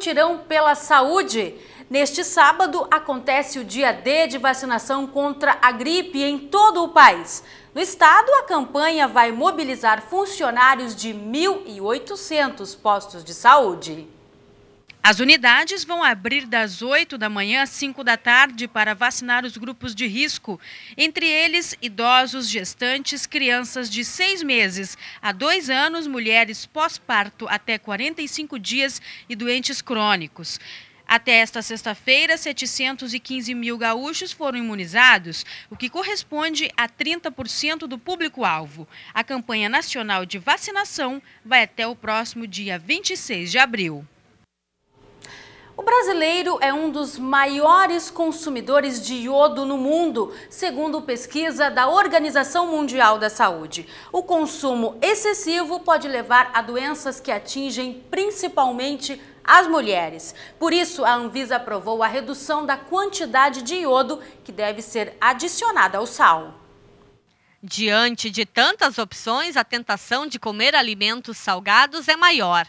Mutirão pela Saúde. Neste sábado acontece o dia D de vacinação contra a gripe em todo o país. No estado, a campanha vai mobilizar funcionários de 1.800 postos de saúde. As unidades vão abrir das 8 da manhã às 5 da tarde para vacinar os grupos de risco, entre eles idosos, gestantes, crianças de 6 meses a 2 anos, mulheres pós-parto até 45 dias e doentes crônicos. Até esta sexta-feira, 715 mil gaúchos foram imunizados, o que corresponde a 30% do público-alvo. A campanha nacional de vacinação vai até o próximo dia 26 de abril. O brasileiro é um dos maiores consumidores de iodo no mundo, segundo pesquisa da Organização Mundial da Saúde. O consumo excessivo pode levar a doenças que atingem principalmente as mulheres. Por isso, a Anvisa aprovou a redução da quantidade de iodo que deve ser adicionada ao sal. Diante de tantas opções, a tentação de comer alimentos salgados é maior.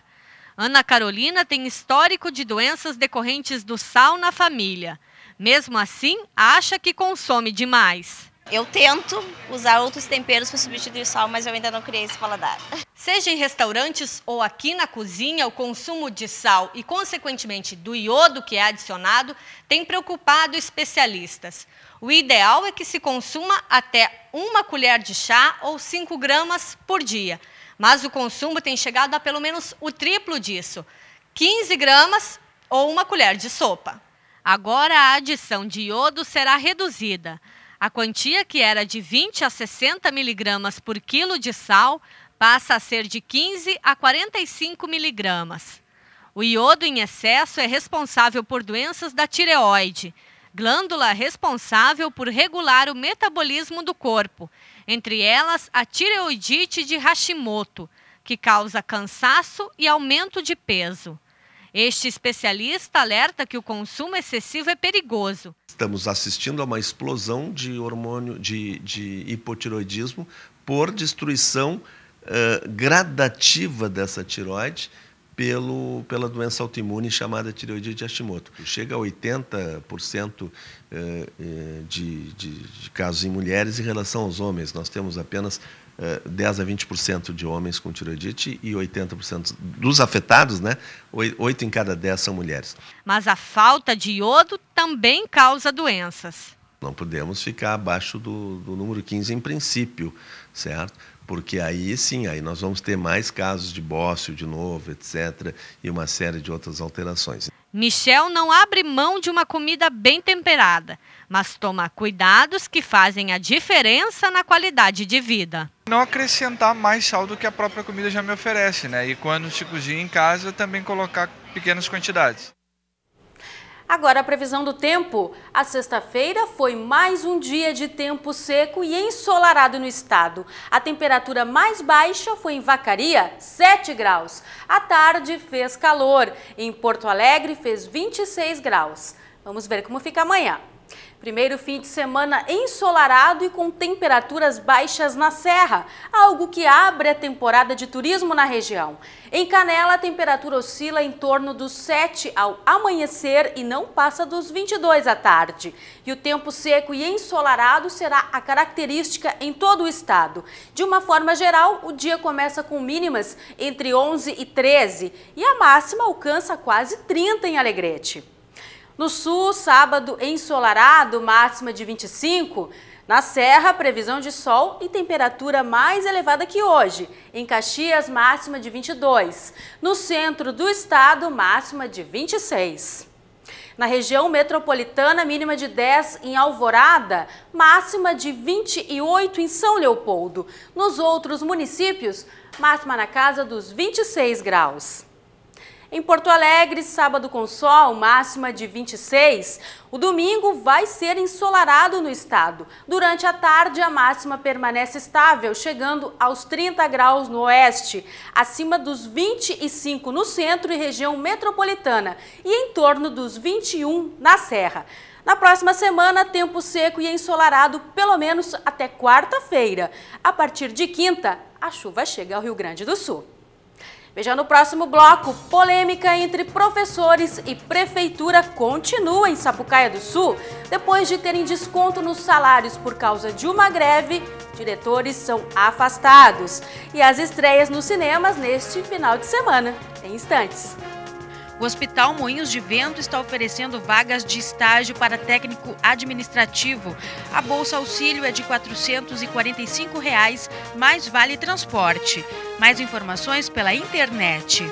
Ana Carolina tem histórico de doenças decorrentes do sal na família. Mesmo assim, acha que consome demais. Eu tento usar outros temperos para substituir o sal, mas eu ainda não criei esse paladar. Seja em restaurantes ou aqui na cozinha, o consumo de sal e, consequentemente, do iodo que é adicionado tem preocupado especialistas. O ideal é que se consuma até uma colher de chá ou 5 gramas por dia mas o consumo tem chegado a pelo menos o triplo disso, 15 gramas ou uma colher de sopa. Agora a adição de iodo será reduzida. A quantia que era de 20 a 60 miligramas por quilo de sal passa a ser de 15 a 45 miligramas. O iodo em excesso é responsável por doenças da tireoide, glândula responsável por regular o metabolismo do corpo entre elas a tireoidite de Hashimoto, que causa cansaço e aumento de peso. Este especialista alerta que o consumo excessivo é perigoso. Estamos assistindo a uma explosão de hormônio de, de hipotiroidismo por destruição uh, gradativa dessa tiroide pelo, pela doença autoimune chamada tireoidite de Hashimoto. Chega a 80% eh, eh, de, de, de casos em mulheres em relação aos homens. Nós temos apenas 10 eh, a 20% de homens com tireoidite e 80% dos afetados, né? 8 em cada 10 são mulheres. Mas a falta de iodo também causa doenças. Não podemos ficar abaixo do, do número 15 em princípio, certo? porque aí sim, aí nós vamos ter mais casos de bócio de novo, etc., e uma série de outras alterações. Michel não abre mão de uma comida bem temperada, mas toma cuidados que fazem a diferença na qualidade de vida. Não acrescentar mais sal do que a própria comida já me oferece, né? E quando se cozinha em casa, também colocar pequenas quantidades. Agora, a previsão do tempo. A sexta-feira foi mais um dia de tempo seco e ensolarado no estado. A temperatura mais baixa foi em Vacaria, 7 graus. À tarde fez calor. Em Porto Alegre fez 26 graus. Vamos ver como fica amanhã. Primeiro fim de semana ensolarado e com temperaturas baixas na serra, algo que abre a temporada de turismo na região. Em Canela, a temperatura oscila em torno dos 7 ao amanhecer e não passa dos 22 à tarde. E o tempo seco e ensolarado será a característica em todo o estado. De uma forma geral, o dia começa com mínimas entre 11 e 13 e a máxima alcança quase 30 em Alegrete. No sul, sábado ensolarado, máxima de 25. Na Serra, previsão de sol e temperatura mais elevada que hoje. Em Caxias, máxima de 22. No centro do estado, máxima de 26. Na região metropolitana, mínima de 10 em Alvorada, máxima de 28 em São Leopoldo. Nos outros municípios, máxima na casa dos 26 graus. Em Porto Alegre, sábado com sol, máxima de 26. O domingo vai ser ensolarado no estado. Durante a tarde, a máxima permanece estável, chegando aos 30 graus no oeste, acima dos 25 no centro e região metropolitana e em torno dos 21 na serra. Na próxima semana, tempo seco e ensolarado, pelo menos até quarta-feira. A partir de quinta, a chuva chega ao Rio Grande do Sul. Veja no próximo bloco, polêmica entre professores e prefeitura continua em Sapucaia do Sul. Depois de terem desconto nos salários por causa de uma greve, diretores são afastados. E as estreias nos cinemas neste final de semana, em instantes. O Hospital Moinhos de Vento está oferecendo vagas de estágio para técnico administrativo. A bolsa auxílio é de R$ 445, reais, mais vale transporte. Mais informações pela internet.